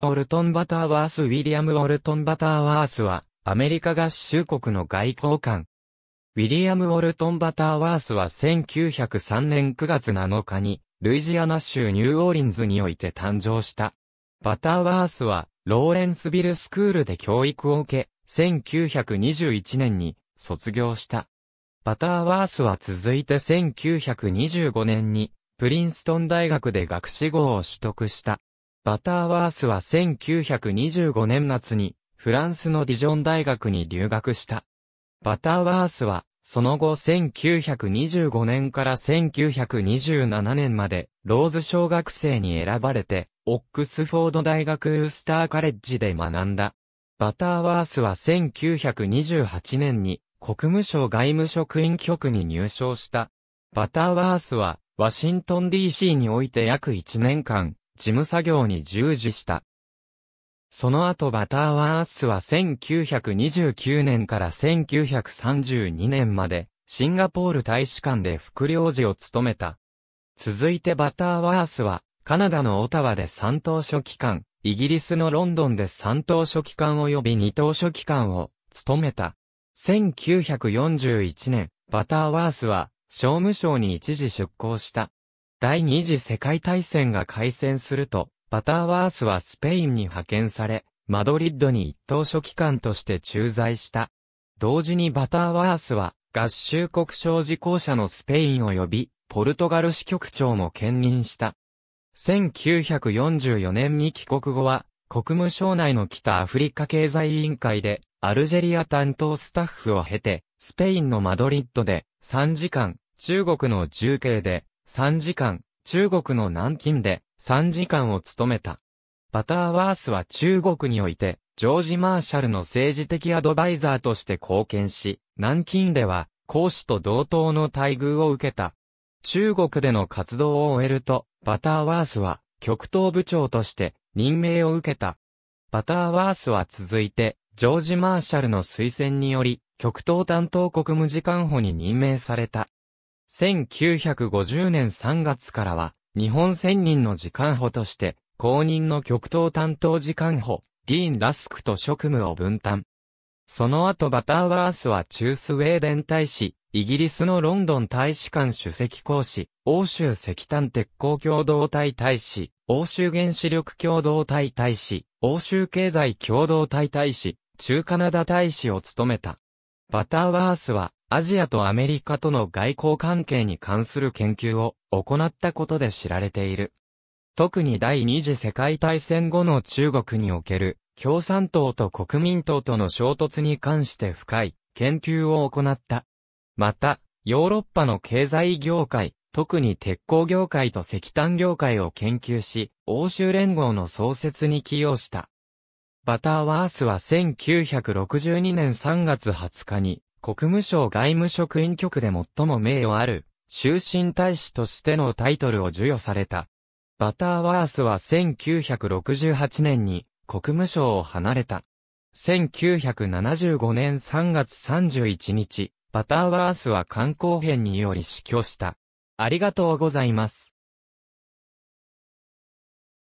オルトン・バターワース・ウィリアム・オルトン・バターワースは、アメリカ合衆国の外交官。ウィリアム・オルトン・バターワースは1903年9月7日に、ルイジアナ州ニューオーリンズにおいて誕生した。バターワースは、ローレンスビルスクールで教育を受け、1921年に卒業した。バターワースは続いて1925年に、プリンストン大学で学士号を取得した。バターワースは1925年夏に、フランスのディジョン大学に留学した。バターワースは、その後1925年から1927年まで、ローズ小学生に選ばれて、オックスフォード大学ウースターカレッジで学んだ。バターワースは1928年に、国務省外務職員局に入省した。バターワースは、ワシントン DC において約1年間、事務作業に従事した。その後バターワースは1929年から1932年までシンガポール大使館で副領事を務めた。続いてバターワースはカナダのオタワで3等書記官、イギリスのロンドンで3等書記官及び2等書記官を務めた。1941年、バターワースは商務省に一時出向した。第二次世界大戦が開戦すると、バターワースはスペインに派遣され、マドリッドに一等書記官として駐在した。同時にバターワースは、合衆国商事公社のスペイン及び、ポルトガル支局長も兼任した。1944年に帰国後は、国務省内の北アフリカ経済委員会で、アルジェリア担当スタッフを経て、スペインのマドリッドで、3時間、中国の重慶で、3時間、中国の南京で3時間を務めた。バターワースは中国において、ジョージ・マーシャルの政治的アドバイザーとして貢献し、南京では、講師と同等の待遇を受けた。中国での活動を終えると、バターワースは、極東部長として任命を受けた。バターワースは続いて、ジョージ・マーシャルの推薦により、極東担当国務次官補に任命された。1950年3月からは、日本千人の時間補として、公認の極東担当時間補、ディーン・ラスクと職務を分担。その後バターワースは中スウェーデン大使、イギリスのロンドン大使館主席講師、欧州石炭鉄鋼共同体大使、欧州原子力共同体大使、欧州経済共同体大使、中カナダ大使を務めた。バターワースは、アジアとアメリカとの外交関係に関する研究を行ったことで知られている。特に第二次世界大戦後の中国における共産党と国民党との衝突に関して深い研究を行った。また、ヨーロッパの経済業界、特に鉄鋼業界と石炭業界を研究し、欧州連合の創設に寄与した。バターワースは1962年3月20日に国務省外務職員局で最も名誉ある、終身大使としてのタイトルを授与された。バターワースは1968年に国務省を離れた。1975年3月31日、バターワースは観光編により死去した。ありがとうございます。